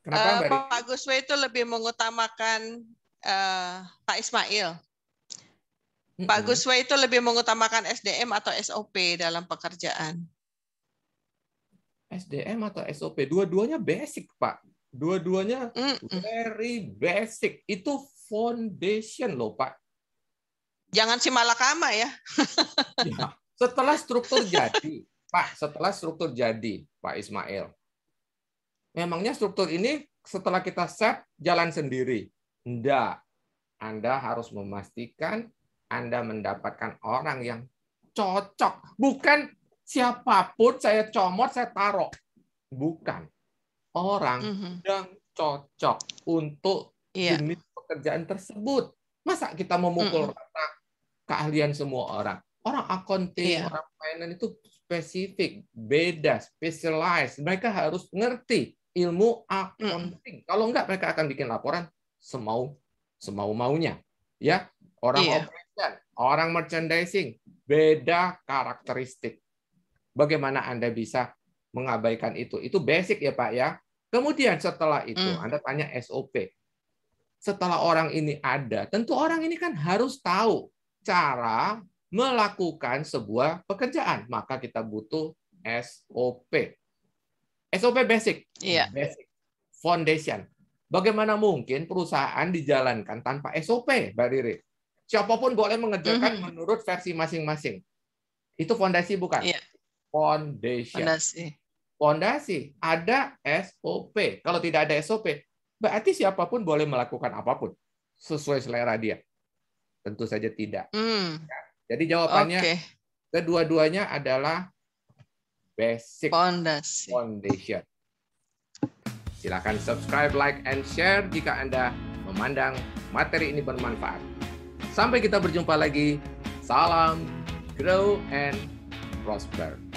Kenapa, uh, Pak Guswe itu lebih mengutamakan uh, Pak Ismail. Mm-hmm. Pak Guswe itu lebih mengutamakan SDM atau SOP dalam pekerjaan. SDM atau SOP, dua-duanya basic, Pak. Dua-duanya mm-hmm. very basic. Itu foundation loh, Pak. Jangan si malakama ya. ya. Setelah struktur jadi, Pak, setelah struktur jadi, Pak Ismail, memangnya struktur ini setelah kita set jalan sendiri. Tidak, Anda harus memastikan Anda mendapatkan orang yang cocok. Bukan siapapun saya comot, saya taruh. Bukan. Orang mm -hmm. yang cocok untuk yeah. jenis pekerjaan tersebut. Masa kita memukul mm -hmm. rata keahlian semua orang? Orang accounting, yeah. orang finance itu spesifik, beda, specialized. Mereka harus ngerti ilmu accounting. Kalau enggak mereka akan bikin laporan semau semau maunya, ya. Orang yeah. operation, orang merchandising, beda karakteristik. Bagaimana Anda bisa mengabaikan itu? Itu basic ya, Pak ya. Kemudian setelah itu hmm. Anda tanya SOP. Setelah orang ini ada, tentu orang ini kan harus tahu cara melakukan sebuah pekerjaan, maka kita butuh SOP. SOP basic, yeah. Hmm, basic foundation. Bagaimana mungkin perusahaan dijalankan tanpa SOP, Mbak Riri? Siapapun boleh mengerjakan mm -hmm. menurut versi masing-masing. Itu fondasi bukan? Yeah. Foundation. Fondasi. Fondasi. Ada SOP. Kalau tidak ada SOP, berarti siapapun boleh melakukan apapun sesuai selera dia. Tentu saja tidak. Mm. Jadi jawabannya okay. kedua-duanya adalah basic Fondasi. foundation. Silakan subscribe, like, and share jika Anda memandang materi ini bermanfaat. Sampai kita berjumpa lagi. Salam, grow and prosper.